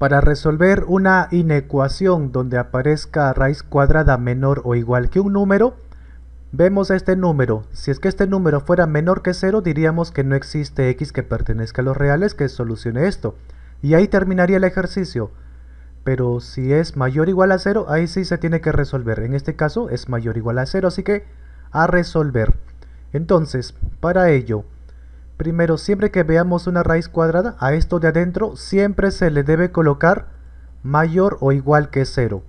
Para resolver una inecuación donde aparezca raíz cuadrada menor o igual que un número, vemos este número. Si es que este número fuera menor que 0, diríamos que no existe x que pertenezca a los reales que solucione esto. Y ahí terminaría el ejercicio. Pero si es mayor o igual a 0, ahí sí se tiene que resolver. En este caso es mayor o igual a 0, así que a resolver. Entonces, para ello, Primero, siempre que veamos una raíz cuadrada, a esto de adentro siempre se le debe colocar mayor o igual que 0.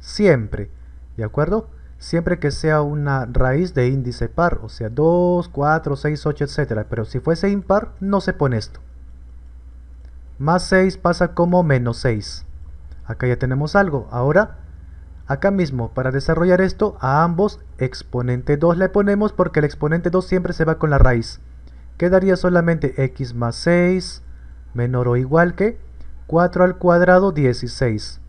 Siempre, ¿de acuerdo? Siempre que sea una raíz de índice par, o sea 2, 4, 6, 8, etc. Pero si fuese impar, no se pone esto. Más 6 pasa como menos 6. Acá ya tenemos algo. Ahora, acá mismo, para desarrollar esto, a ambos exponente 2 le ponemos porque el exponente 2 siempre se va con la raíz quedaría solamente x más 6 menor o igual que 4 al cuadrado 16.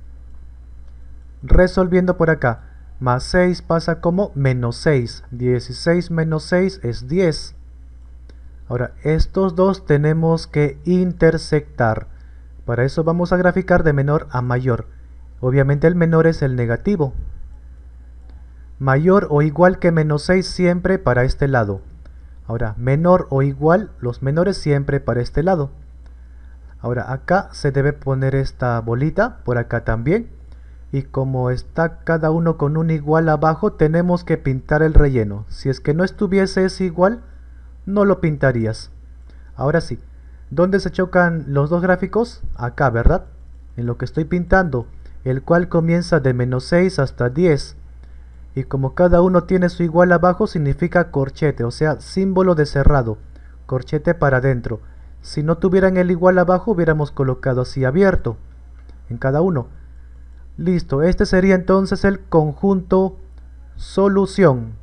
Resolviendo por acá, más 6 pasa como menos 6. 16 menos 6 es 10. Ahora, estos dos tenemos que intersectar. Para eso vamos a graficar de menor a mayor. Obviamente el menor es el negativo. Mayor o igual que menos 6 siempre para este lado. Ahora, menor o igual, los menores siempre para este lado. Ahora, acá se debe poner esta bolita, por acá también. Y como está cada uno con un igual abajo, tenemos que pintar el relleno. Si es que no estuviese ese igual, no lo pintarías. Ahora sí, ¿dónde se chocan los dos gráficos? Acá, ¿verdad? En lo que estoy pintando, el cual comienza de menos 6 hasta 10 y como cada uno tiene su igual abajo significa corchete, o sea, símbolo de cerrado, corchete para adentro. Si no tuvieran el igual abajo hubiéramos colocado así abierto en cada uno. Listo, este sería entonces el conjunto solución.